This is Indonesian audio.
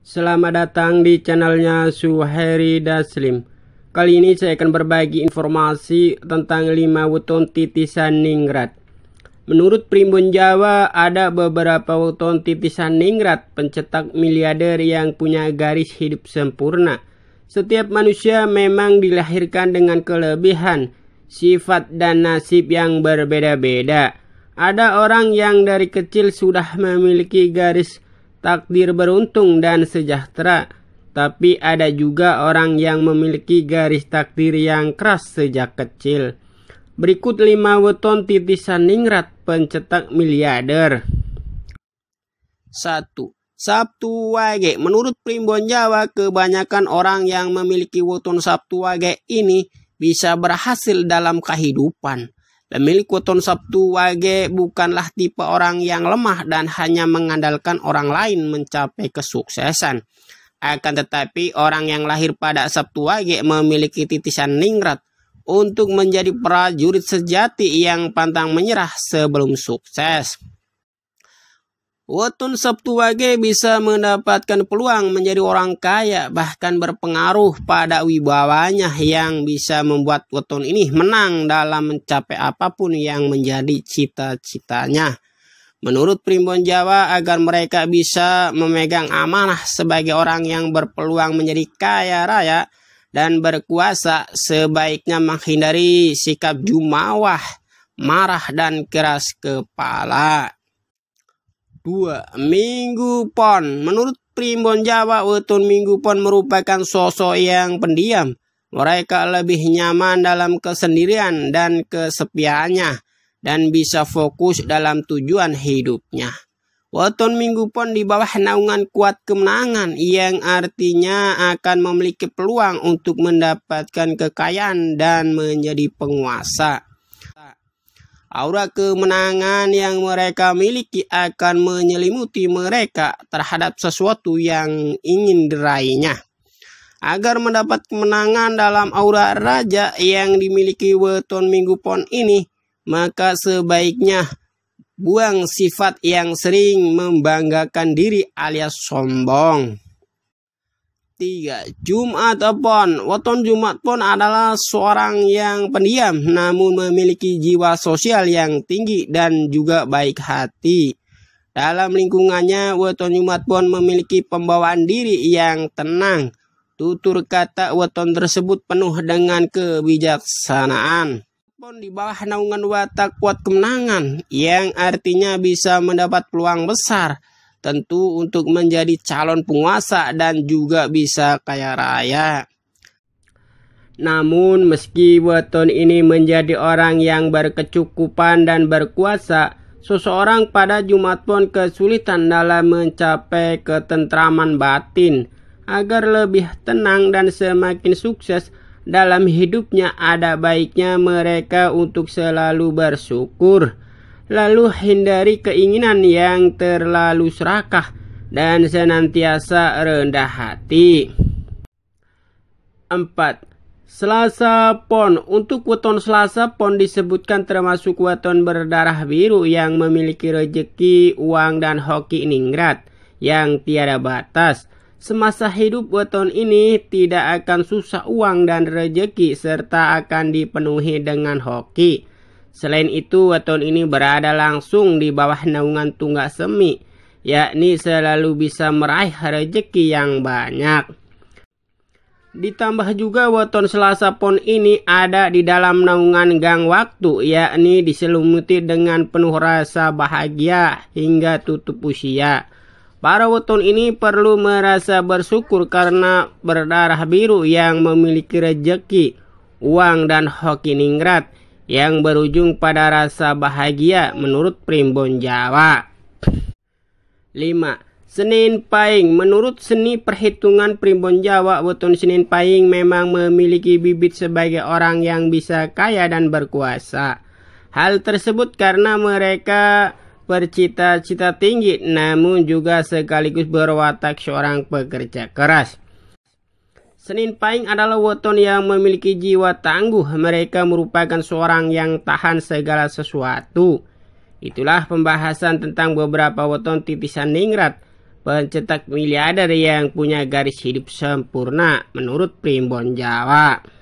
Selamat datang di channelnya Suheri Daslim Kali ini saya akan berbagi informasi tentang 5 weton titisan ningrat Menurut Primbon Jawa ada beberapa weton titisan ningrat Pencetak miliarder yang punya garis hidup sempurna Setiap manusia memang dilahirkan dengan kelebihan Sifat dan nasib yang berbeda-beda Ada orang yang dari kecil sudah memiliki garis takdir beruntung dan sejahtera, tapi ada juga orang yang memiliki garis takdir yang keras sejak kecil. Berikut 5 weton titisan ningrat pencetak miliarder. 1. Sabtu Wage Menurut primbon Jawa, kebanyakan orang yang memiliki weton Sabtu Wage ini bisa berhasil dalam kehidupan. Pemilik weton Sabtu Wage bukanlah tipe orang yang lemah dan hanya mengandalkan orang lain mencapai kesuksesan. Akan tetapi orang yang lahir pada Sabtu Wage memiliki titisan ningrat untuk menjadi prajurit sejati yang pantang menyerah sebelum sukses. Watun Sabtu Wage bisa mendapatkan peluang menjadi orang kaya bahkan berpengaruh pada wibawanya yang bisa membuat Watun ini menang dalam mencapai apapun yang menjadi cita-citanya. Menurut Primbon Jawa, agar mereka bisa memegang amanah sebagai orang yang berpeluang menjadi kaya raya dan berkuasa, sebaiknya menghindari sikap jumawah, marah, dan keras kepala dua Minggu Pon Menurut primbon Jawa Wetun Minggu Pon merupakan sosok yang pendiam Mereka lebih nyaman dalam kesendirian dan kesepiannya Dan bisa fokus dalam tujuan hidupnya Weton Minggu Pon di bawah naungan kuat kemenangan yang artinya akan memiliki peluang untuk mendapatkan kekayaan dan menjadi penguasa. Aura kemenangan yang mereka miliki akan menyelimuti mereka terhadap sesuatu yang ingin diraihnya. Agar mendapat kemenangan dalam aura raja yang dimiliki weton minggu pon ini, maka sebaiknya buang sifat yang sering membanggakan diri alias sombong. Tiga, Jumat pon. Weton Jumat pon adalah seorang yang pendiam namun memiliki jiwa sosial yang tinggi dan juga baik hati. Dalam lingkungannya, Weton Jumat pon memiliki pembawaan diri yang tenang. Tutur kata weton tersebut penuh dengan kebijaksanaan. Pon di bawah naungan watak kuat kemenangan yang artinya bisa mendapat peluang besar tentu untuk menjadi calon penguasa dan juga bisa kaya raya. Namun meski weton ini menjadi orang yang berkecukupan dan berkuasa, seseorang pada Jumat pun kesulitan dalam mencapai ketentraman batin agar lebih tenang dan semakin sukses dalam hidupnya ada baiknya mereka untuk selalu bersyukur lalu hindari keinginan yang terlalu serakah dan senantiasa rendah hati. 4. Selasa pon Untuk weton selasa pon disebutkan termasuk weton berdarah biru yang memiliki rejeki, uang, dan hoki ningrat yang tiada batas. Semasa hidup weton ini tidak akan susah uang dan rejeki serta akan dipenuhi dengan hoki. Selain itu, weton ini berada langsung di bawah naungan tunggak semi, yakni selalu bisa meraih rezeki yang banyak. Ditambah juga weton Selasa Pon ini ada di dalam naungan gang waktu yakni diselimuti dengan penuh rasa bahagia hingga tutup usia. Para weton ini perlu merasa bersyukur karena berdarah biru yang memiliki rejeki, uang dan hoki ningrat yang berujung pada rasa bahagia menurut primbon Jawa. 5. Senin Pahing Menurut seni perhitungan primbon Jawa, weton Senin Pahing memang memiliki bibit sebagai orang yang bisa kaya dan berkuasa. Hal tersebut karena mereka bercita-cita tinggi namun juga sekaligus berwatak seorang pekerja keras. Senin Pahing adalah weton yang memiliki jiwa tangguh. Mereka merupakan seorang yang tahan segala sesuatu. Itulah pembahasan tentang beberapa weton titisan ningrat. Pencetak miliarder yang punya garis hidup sempurna menurut Primbon Jawa.